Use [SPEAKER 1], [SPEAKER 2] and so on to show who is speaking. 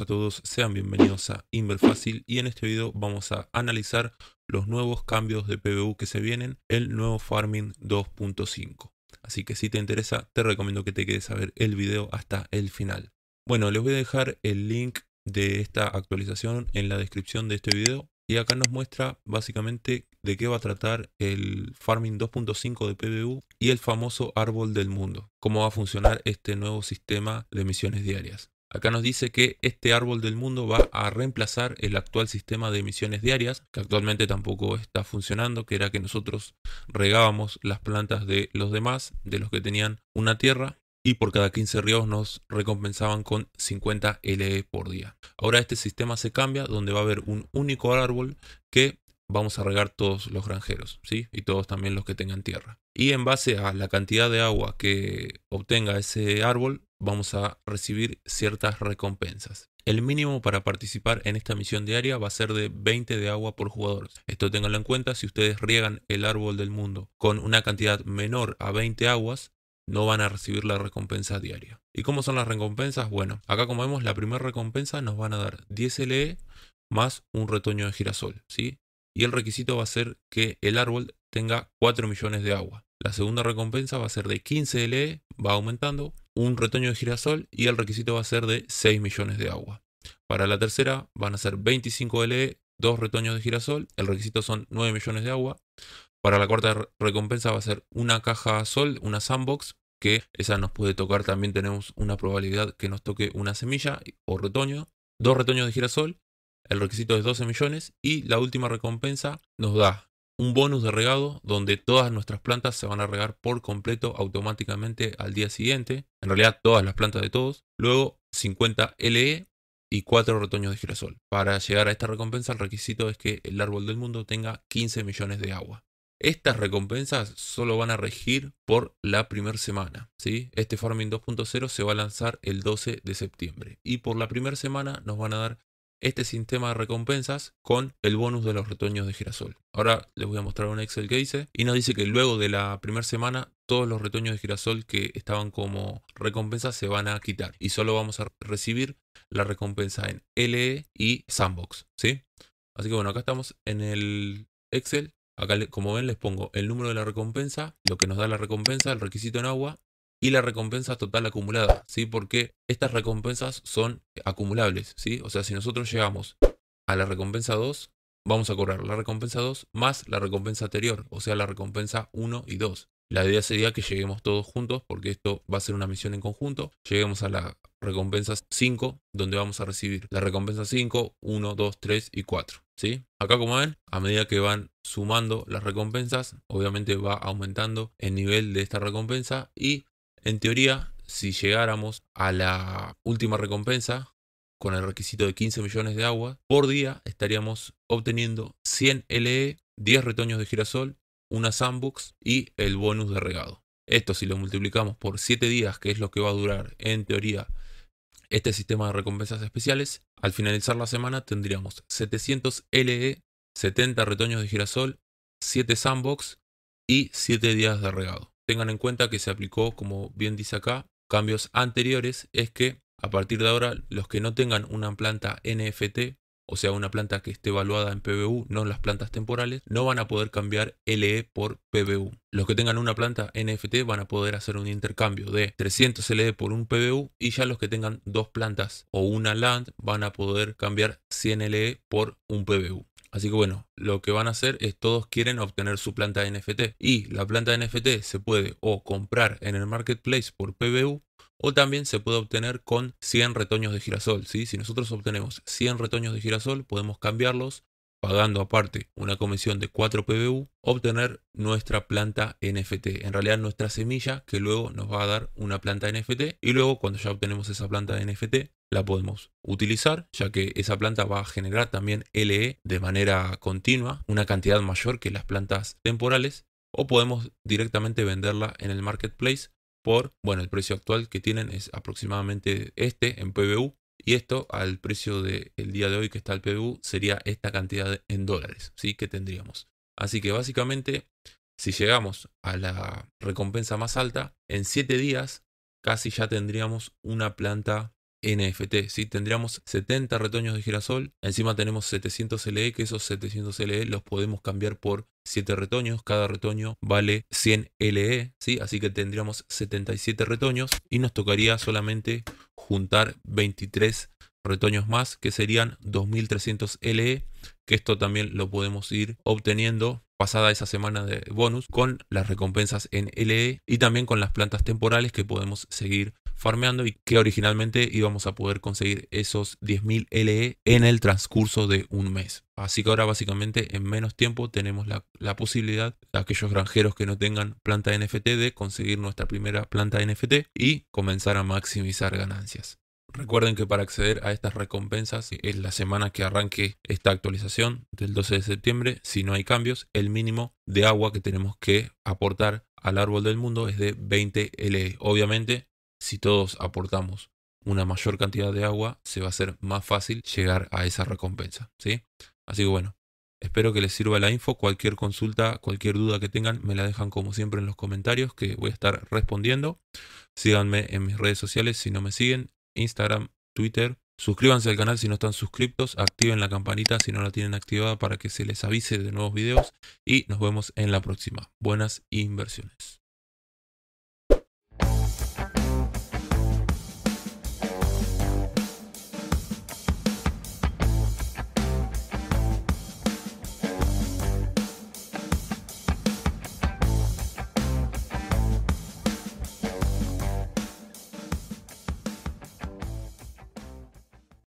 [SPEAKER 1] a todos, sean bienvenidos a Inver y en este video vamos a analizar los nuevos cambios de PBU que se vienen, el nuevo Farming 2.5. Así que si te interesa, te recomiendo que te quedes a ver el video hasta el final. Bueno, les voy a dejar el link de esta actualización en la descripción de este video y acá nos muestra básicamente de qué va a tratar el Farming 2.5 de PBU y el famoso árbol del mundo, cómo va a funcionar este nuevo sistema de misiones diarias. Acá nos dice que este árbol del mundo va a reemplazar el actual sistema de emisiones diarias, que actualmente tampoco está funcionando, que era que nosotros regábamos las plantas de los demás, de los que tenían una tierra, y por cada 15 ríos nos recompensaban con 50 LE por día. Ahora este sistema se cambia, donde va a haber un único árbol que vamos a regar todos los granjeros, ¿sí? Y todos también los que tengan tierra. Y en base a la cantidad de agua que obtenga ese árbol, vamos a recibir ciertas recompensas. El mínimo para participar en esta misión diaria va a ser de 20 de agua por jugador. Esto ténganlo en cuenta, si ustedes riegan el árbol del mundo con una cantidad menor a 20 aguas, no van a recibir la recompensa diaria. ¿Y cómo son las recompensas? Bueno, acá como vemos la primera recompensa nos van a dar 10 LE más un retoño de girasol, ¿sí? y el requisito va a ser que el árbol tenga 4 millones de agua. La segunda recompensa va a ser de 15 LE, va aumentando, un retoño de girasol y el requisito va a ser de 6 millones de agua. Para la tercera van a ser 25 LE, 2 retoños de girasol, el requisito son 9 millones de agua. Para la cuarta recompensa va a ser una caja sol, una sandbox, que esa nos puede tocar, también tenemos una probabilidad que nos toque una semilla o retoño, dos retoños de girasol el requisito es 12 millones y la última recompensa nos da un bonus de regado donde todas nuestras plantas se van a regar por completo automáticamente al día siguiente. En realidad todas las plantas de todos. Luego 50 LE y 4 retoños de girasol. Para llegar a esta recompensa el requisito es que el árbol del mundo tenga 15 millones de agua. Estas recompensas solo van a regir por la primera semana. ¿sí? Este Farming 2.0 se va a lanzar el 12 de septiembre. Y por la primera semana nos van a dar este sistema de recompensas con el bonus de los retoños de girasol. Ahora les voy a mostrar un Excel que hice y nos dice que luego de la primera semana todos los retoños de girasol que estaban como recompensa se van a quitar y solo vamos a recibir la recompensa en LE y Sandbox, ¿sí? Así que bueno, acá estamos en el Excel. Acá, como ven, les pongo el número de la recompensa, lo que nos da la recompensa, el requisito en agua y la recompensa total acumulada, ¿sí? Porque estas recompensas son acumulables, ¿sí? O sea, si nosotros llegamos a la recompensa 2, vamos a cobrar la recompensa 2 más la recompensa anterior, o sea, la recompensa 1 y 2. La idea sería que lleguemos todos juntos, porque esto va a ser una misión en conjunto, lleguemos a la recompensa 5, donde vamos a recibir la recompensa 5, 1, 2, 3 y 4, ¿sí? Acá como ven, a medida que van sumando las recompensas, obviamente va aumentando el nivel de esta recompensa y en teoría, si llegáramos a la última recompensa, con el requisito de 15 millones de agua, por día estaríamos obteniendo 100 LE, 10 retoños de girasol, una sandbox y el bonus de regado. Esto si lo multiplicamos por 7 días, que es lo que va a durar en teoría este sistema de recompensas especiales, al finalizar la semana tendríamos 700 LE, 70 retoños de girasol, 7 sandbox y 7 días de regado tengan en cuenta que se aplicó, como bien dice acá, cambios anteriores, es que a partir de ahora los que no tengan una planta NFT, o sea, una planta que esté evaluada en PBU, no las plantas temporales, no van a poder cambiar LE por PBU. Los que tengan una planta NFT van a poder hacer un intercambio de 300 LE por un PBU y ya los que tengan dos plantas o una LAND van a poder cambiar 100 LE por un PBU. Así que bueno, lo que van a hacer es todos quieren obtener su planta NFT y la planta NFT se puede o comprar en el marketplace por PBU o también se puede obtener con 100 retoños de girasol. ¿sí? Si nosotros obtenemos 100 retoños de girasol, podemos cambiarlos pagando aparte una comisión de 4 PBU, obtener nuestra planta NFT. En realidad nuestra semilla que luego nos va a dar una planta NFT y luego cuando ya obtenemos esa planta NFT la podemos utilizar ya que esa planta va a generar también LE de manera continua, una cantidad mayor que las plantas temporales o podemos directamente venderla en el marketplace por, bueno, el precio actual que tienen es aproximadamente este en PBU, y esto al precio del día de hoy que está el PBU sería esta cantidad en dólares ¿sí? que tendríamos. Así que básicamente, si llegamos a la recompensa más alta, en 7 días casi ya tendríamos una planta NFT. Si Tendríamos 70 retoños de girasol, encima tenemos 700 LE, que esos 700 LE los podemos cambiar por 7 retoños, cada retoño vale 100 LE, ¿sí? así que tendríamos 77 retoños y nos tocaría solamente juntar 23 retoños más, que serían 2300 LE, que esto también lo podemos ir obteniendo pasada esa semana de bonus con las recompensas en LE y también con las plantas temporales que podemos seguir farmeando y que originalmente íbamos a poder conseguir esos 10.000 LE en el transcurso de un mes. Así que ahora básicamente en menos tiempo tenemos la, posibilidad posibilidad, aquellos granjeros que no tengan planta NFT, de conseguir nuestra primera planta NFT y comenzar a maximizar ganancias. Recuerden que para acceder a estas recompensas en la semana que arranque esta actualización del 12 de septiembre. Si no hay cambios, el mínimo de agua que tenemos que aportar al árbol del mundo es de 20 LE. Obviamente si todos aportamos una mayor cantidad de agua, se va a hacer más fácil llegar a esa recompensa. ¿sí? Así que bueno, espero que les sirva la info. Cualquier consulta, cualquier duda que tengan, me la dejan como siempre en los comentarios que voy a estar respondiendo. Síganme en mis redes sociales si no me siguen, Instagram, Twitter. Suscríbanse al canal si no están suscriptos, activen la campanita si no la tienen activada para que se les avise de nuevos videos y nos vemos en la próxima. Buenas inversiones.